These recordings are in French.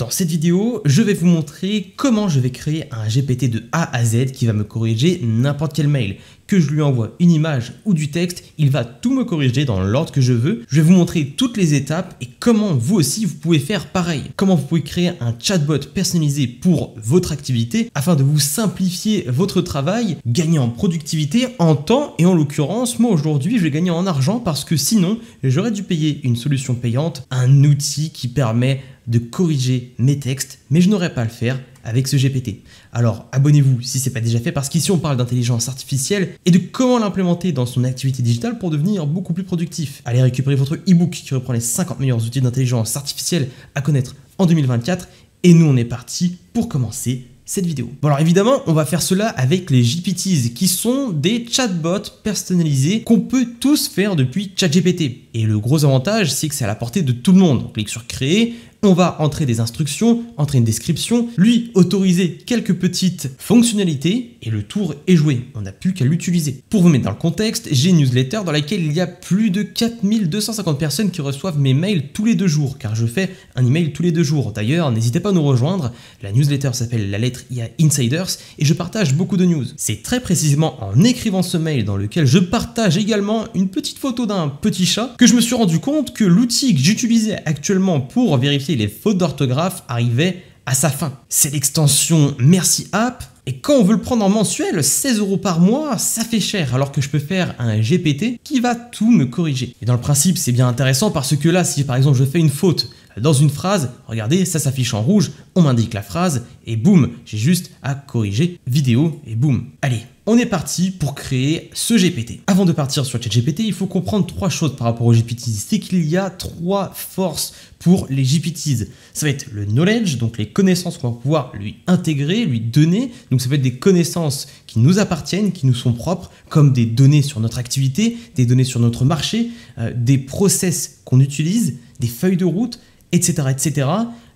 Dans cette vidéo, je vais vous montrer comment je vais créer un GPT de A à Z qui va me corriger n'importe quel mail. Que je lui envoie une image ou du texte, il va tout me corriger dans l'ordre que je veux. Je vais vous montrer toutes les étapes et comment vous aussi vous pouvez faire pareil. Comment vous pouvez créer un chatbot personnalisé pour votre activité afin de vous simplifier votre travail, gagner en productivité, en temps et en l'occurrence, moi aujourd'hui je vais gagner en argent parce que sinon j'aurais dû payer une solution payante, un outil qui permet de corriger mes textes, mais je n'aurais pas à le faire avec ce GPT. Alors abonnez-vous si ce n'est pas déjà fait, parce qu'ici on parle d'intelligence artificielle et de comment l'implémenter dans son activité digitale pour devenir beaucoup plus productif. Allez récupérer votre e-book qui reprend les 50 meilleurs outils d'intelligence artificielle à connaître en 2024, et nous on est parti pour commencer cette vidéo. Bon alors évidemment, on va faire cela avec les GPTs qui sont des chatbots personnalisés qu'on peut tous faire depuis ChatGPT. Et le gros avantage, c'est que c'est à la portée de tout le monde. On clique sur créer on va entrer des instructions, entrer une description, lui autoriser quelques petites fonctionnalités et le tour est joué. On n'a plus qu'à l'utiliser. Pour vous mettre dans le contexte, j'ai une newsletter dans laquelle il y a plus de 4250 personnes qui reçoivent mes mails tous les deux jours car je fais un email tous les deux jours. D'ailleurs, n'hésitez pas à nous rejoindre. La newsletter s'appelle La lettre IA Insiders et je partage beaucoup de news. C'est très précisément en écrivant ce mail dans lequel je partage également une petite photo d'un petit chat que je me suis rendu compte que l'outil que j'utilisais actuellement pour vérifier les fautes d'orthographe arrivaient à sa fin. C'est l'extension Merci App. Et quand on veut le prendre en mensuel, 16 euros par mois, ça fait cher, alors que je peux faire un GPT qui va tout me corriger. Et dans le principe, c'est bien intéressant parce que là, si par exemple je fais une faute dans une phrase, regardez, ça s'affiche en rouge, on m'indique la phrase, et boum, j'ai juste à corriger vidéo, et boum. Allez, on est parti pour créer ce GPT. Avant de partir sur ChatGPT, il faut comprendre trois choses par rapport au GPT, C'est qu'il y a trois forces pour les GPTs. Ça va être le knowledge, donc les connaissances qu'on va pouvoir lui intégrer, lui donner. Donc ça va être des connaissances qui nous appartiennent, qui nous sont propres, comme des données sur notre activité, des données sur notre marché, euh, des process qu'on utilise des feuilles de route, etc., etc.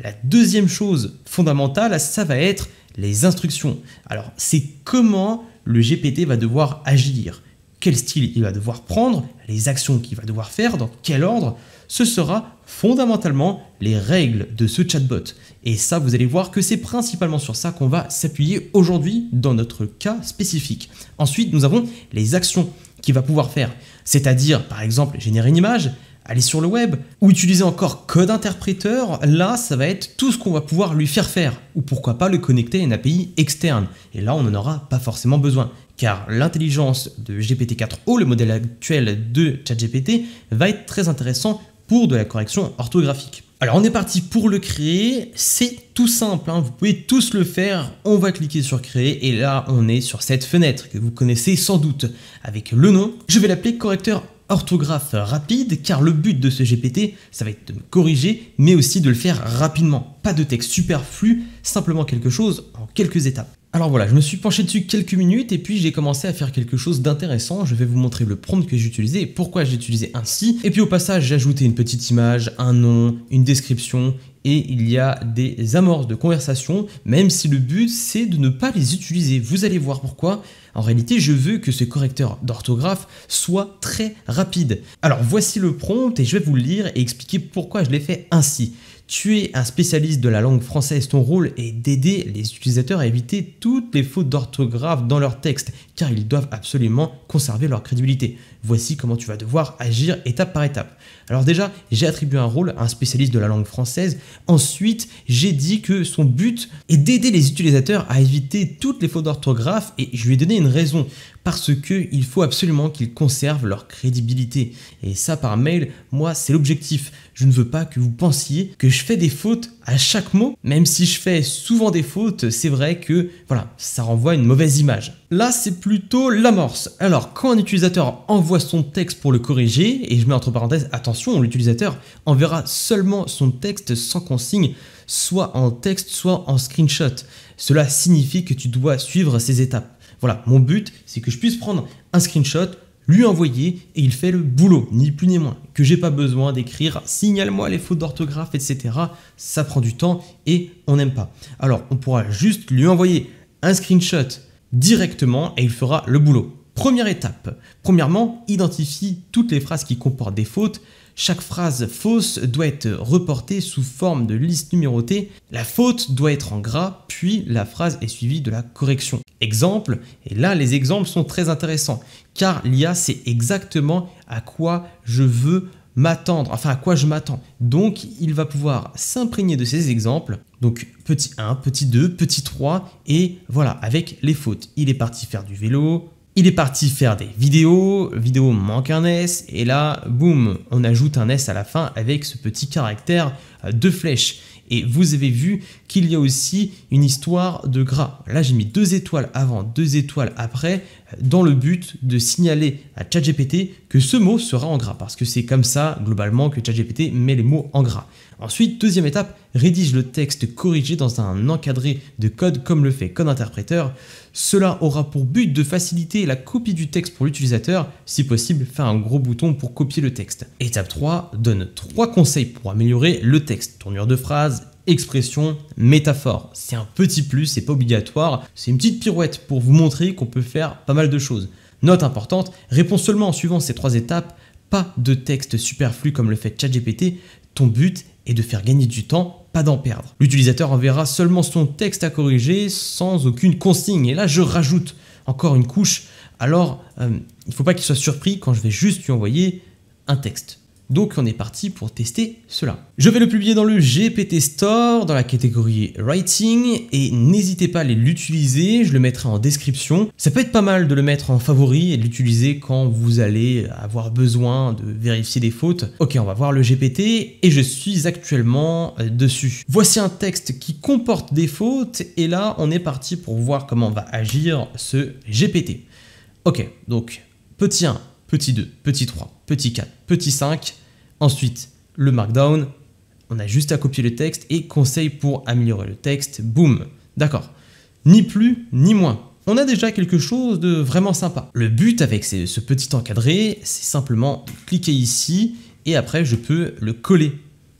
La deuxième chose fondamentale, ça va être les instructions. Alors, c'est comment le GPT va devoir agir, quel style il va devoir prendre, les actions qu'il va devoir faire, dans quel ordre. Ce sera fondamentalement les règles de ce chatbot. Et ça, vous allez voir que c'est principalement sur ça qu'on va s'appuyer aujourd'hui dans notre cas spécifique. Ensuite, nous avons les actions qu'il va pouvoir faire, c'est-à-dire par exemple générer une image, aller sur le web ou utiliser encore code interpréteur, là, ça va être tout ce qu'on va pouvoir lui faire faire ou pourquoi pas le connecter à une API externe. Et là, on n'en aura pas forcément besoin car l'intelligence de GPT-4 o le modèle actuel de ChatGPT va être très intéressant pour de la correction orthographique. Alors on est parti pour le créer, c'est tout simple, hein. vous pouvez tous le faire, on va cliquer sur créer et là on est sur cette fenêtre que vous connaissez sans doute avec le nom, je vais l'appeler correcteur orthographe rapide, car le but de ce GPT, ça va être de me corriger, mais aussi de le faire rapidement. Pas de texte superflu, simplement quelque chose en quelques étapes. Alors voilà, je me suis penché dessus quelques minutes et puis j'ai commencé à faire quelque chose d'intéressant. Je vais vous montrer le prompt que j'ai utilisé et pourquoi j'ai utilisé ainsi. Et puis au passage, j'ai ajouté une petite image, un nom, une description et il y a des amorces de conversation, même si le but c'est de ne pas les utiliser. Vous allez voir pourquoi. En réalité, je veux que ce correcteur d'orthographe soit très rapide. Alors voici le prompt et je vais vous le lire et expliquer pourquoi je l'ai fait ainsi. Tu es un spécialiste de la langue française, ton rôle est d'aider les utilisateurs à éviter toutes les fautes d'orthographe dans leur texte, car ils doivent absolument conserver leur crédibilité. Voici comment tu vas devoir agir étape par étape. Alors déjà, j'ai attribué un rôle à un spécialiste de la langue française, ensuite j'ai dit que son but est d'aider les utilisateurs à éviter toutes les fautes d'orthographe et je lui ai donné une raison parce qu'il faut absolument qu'ils conservent leur crédibilité. Et ça par mail, moi c'est l'objectif. Je ne veux pas que vous pensiez que je fais des fautes à chaque mot, même si je fais souvent des fautes, c'est vrai que voilà, ça renvoie une mauvaise image. Là, c'est plutôt l'amorce. Alors, quand un utilisateur envoie son texte pour le corriger, et je mets entre parenthèses, attention, l'utilisateur enverra seulement son texte sans consigne, soit en texte, soit en screenshot. Cela signifie que tu dois suivre ces étapes. Voilà, mon but, c'est que je puisse prendre un screenshot, lui envoyer et il fait le boulot, ni plus ni moins. Que j'ai pas besoin d'écrire, signale-moi les fautes d'orthographe, etc. Ça prend du temps et on n'aime pas. Alors, on pourra juste lui envoyer un screenshot directement et il fera le boulot. Première étape. Premièrement, identifie toutes les phrases qui comportent des fautes. Chaque phrase fausse doit être reportée sous forme de liste numérotée. La faute doit être en gras, puis la phrase est suivie de la correction. Exemple, et là les exemples sont très intéressants, car l'IA sait exactement à quoi je veux m'attendre, enfin à quoi je m'attends. Donc il va pouvoir s'imprégner de ces exemples, donc petit 1, petit 2, petit 3, et voilà, avec les fautes. Il est parti faire du vélo, il est parti faire des vidéos, vidéo manque un S, et là, boum, on ajoute un S à la fin avec ce petit caractère euh, de flèche. Et vous avez vu qu'il y a aussi une histoire de gras. Là, j'ai mis deux étoiles avant, deux étoiles après, euh, dans le but de signaler à ChatGPT que ce mot sera en gras, parce que c'est comme ça, globalement, que ChatGPT met les mots en gras. Ensuite, deuxième étape, rédige le texte corrigé dans un encadré de code comme le fait Code Interpréteur. Cela aura pour but de faciliter la copie du texte pour l'utilisateur, si possible faire un gros bouton pour copier le texte. Étape 3 donne 3 conseils pour améliorer le texte, tournure de phrase, expression, métaphore. C'est un petit plus, c'est pas obligatoire, c'est une petite pirouette pour vous montrer qu'on peut faire pas mal de choses. Note importante, réponds seulement en suivant ces trois étapes, pas de texte superflu comme le fait ChatGPT, ton but est de faire gagner du temps d'en perdre. L'utilisateur enverra seulement son texte à corriger sans aucune consigne. Et là, je rajoute encore une couche. Alors, euh, il ne faut pas qu'il soit surpris quand je vais juste lui envoyer un texte. Donc on est parti pour tester cela. Je vais le publier dans le GPT Store, dans la catégorie Writing, et n'hésitez pas à l'utiliser, je le mettrai en description. Ça peut être pas mal de le mettre en favori et de l'utiliser quand vous allez avoir besoin de vérifier des fautes. Ok, on va voir le GPT, et je suis actuellement euh, dessus. Voici un texte qui comporte des fautes, et là on est parti pour voir comment va agir ce GPT. Ok, donc petit petit 2, petit 3, petit 4, petit 5. Ensuite, le markdown. On a juste à copier le texte et conseil pour améliorer le texte. Boum. D'accord. Ni plus, ni moins on a déjà quelque chose de vraiment sympa. Le but avec ce petit encadré, c'est simplement cliquer ici et après je peux le coller.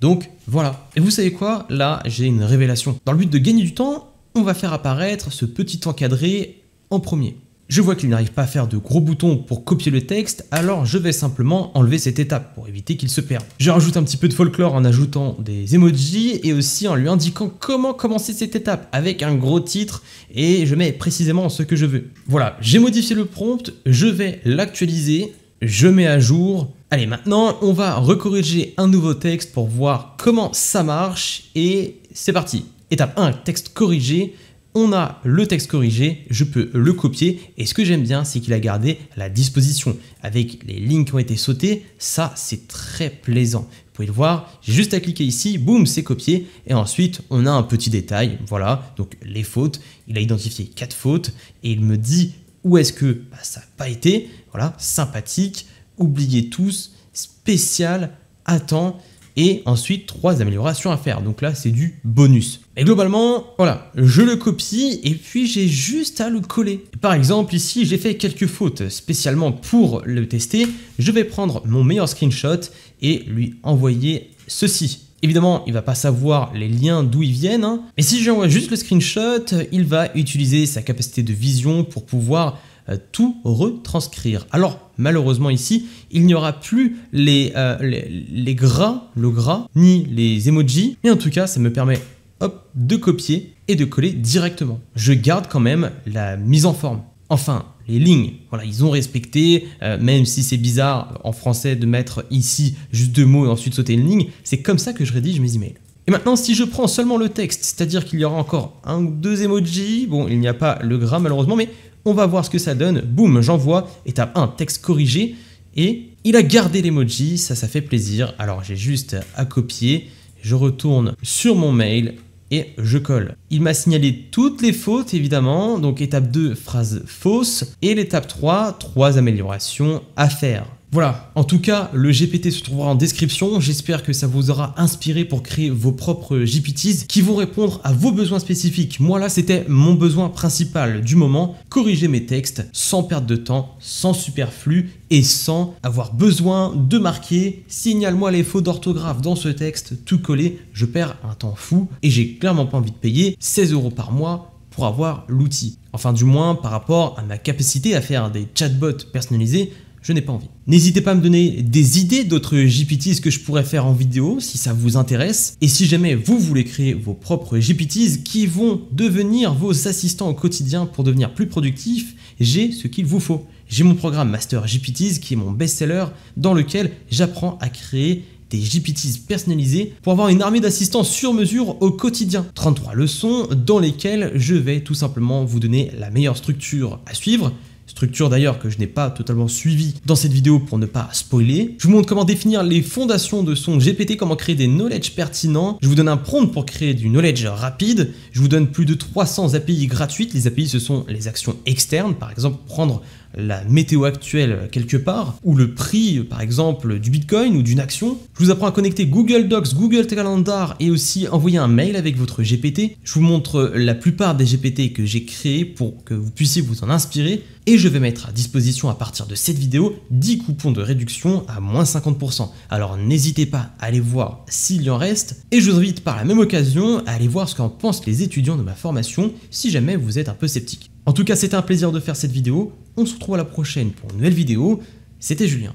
Donc voilà. Et vous savez quoi Là, j'ai une révélation. Dans le but de gagner du temps, on va faire apparaître ce petit encadré en premier. Je vois qu'il n'arrive pas à faire de gros boutons pour copier le texte, alors je vais simplement enlever cette étape pour éviter qu'il se perde. Je rajoute un petit peu de folklore en ajoutant des emojis et aussi en lui indiquant comment commencer cette étape avec un gros titre et je mets précisément ce que je veux. Voilà, j'ai modifié le prompt, je vais l'actualiser, je mets à jour. Allez, maintenant on va recorriger un nouveau texte pour voir comment ça marche et c'est parti. Étape 1, texte corrigé on a le texte corrigé, je peux le copier et ce que j'aime bien c'est qu'il a gardé la disposition avec les lignes qui ont été sautées, ça c'est très plaisant. Vous pouvez le voir, j'ai juste à cliquer ici, boum, c'est copié et ensuite on a un petit détail, voilà, donc les fautes, il a identifié quatre fautes et il me dit où est-ce que bah, ça n'a pas été, voilà, sympathique, oubliez tous, spécial, attends, et ensuite trois améliorations à faire. Donc là, c'est du bonus. Et globalement, voilà, je le copie et puis j'ai juste à le coller. Par exemple, ici, j'ai fait quelques fautes spécialement pour le tester. Je vais prendre mon meilleur screenshot et lui envoyer ceci. Évidemment, il va pas savoir les liens d'où ils viennent, hein. mais si j'envoie juste le screenshot, il va utiliser sa capacité de vision pour pouvoir euh, tout retranscrire. Alors malheureusement ici, il n'y aura plus euh, les, les, gras, le gras, ni les emojis, mais en tout cas ça me permet hop, de copier et de coller directement. Je garde quand même la mise en forme. Enfin, les lignes, voilà, ils ont respecté, euh, même si c'est bizarre en français de mettre ici juste deux mots et ensuite sauter une ligne, c'est comme ça que je rédige mes emails. Et maintenant, si je prends seulement le texte, c'est-à-dire qu'il y aura encore un ou deux emojis, bon, il n'y a pas le gras malheureusement, mais on va voir ce que ça donne. Boum, j'envoie, étape 1, texte corrigé, et il a gardé l'emoji, ça, ça fait plaisir. Alors, j'ai juste à copier, je retourne sur mon mail et je colle. Il m'a signalé toutes les fautes, évidemment, donc étape 2, phrase fausse, et l'étape 3, trois améliorations à faire. Voilà, en tout cas, le GPT se trouvera en description. J'espère que ça vous aura inspiré pour créer vos propres GPTs qui vont répondre à vos besoins spécifiques. Moi là, c'était mon besoin principal du moment, corriger mes textes sans perte de temps, sans superflu et sans avoir besoin de marquer signale-moi les fautes d'orthographe dans ce texte tout collé, je perds un temps fou et j'ai clairement pas envie de payer 16 euros par mois pour avoir l'outil. Enfin du moins par rapport à ma capacité à faire des chatbots personnalisés je n'ai pas envie. N'hésitez pas à me donner des idées d'autres GPTs que je pourrais faire en vidéo si ça vous intéresse. Et si jamais vous voulez créer vos propres GPTs qui vont devenir vos assistants au quotidien pour devenir plus productif, j'ai ce qu'il vous faut. J'ai mon programme Master GPTs qui est mon best-seller dans lequel j'apprends à créer des GPTs personnalisés pour avoir une armée d'assistants sur mesure au quotidien. 33 leçons dans lesquelles je vais tout simplement vous donner la meilleure structure à suivre, structure d'ailleurs que je n'ai pas totalement suivie dans cette vidéo pour ne pas spoiler. Je vous montre comment définir les fondations de son GPT, comment créer des knowledge pertinents. Je vous donne un prompt pour créer du knowledge rapide. Je vous donne plus de 300 API gratuites. Les API, ce sont les actions externes, par exemple prendre la météo actuelle quelque part, ou le prix par exemple du Bitcoin ou d'une action. Je vous apprends à connecter Google Docs, Google Calendar et aussi envoyer un mail avec votre GPT. Je vous montre la plupart des GPT que j'ai créés pour que vous puissiez vous en inspirer. Et je vais mettre à disposition à partir de cette vidéo 10 coupons de réduction à moins 50%. Alors n'hésitez pas à aller voir s'il y en reste. Et je vous invite par la même occasion à aller voir ce qu'en pensent les étudiants de ma formation si jamais vous êtes un peu sceptique. En tout cas, c'était un plaisir de faire cette vidéo. On se retrouve à la prochaine pour une nouvelle vidéo. C'était Julien.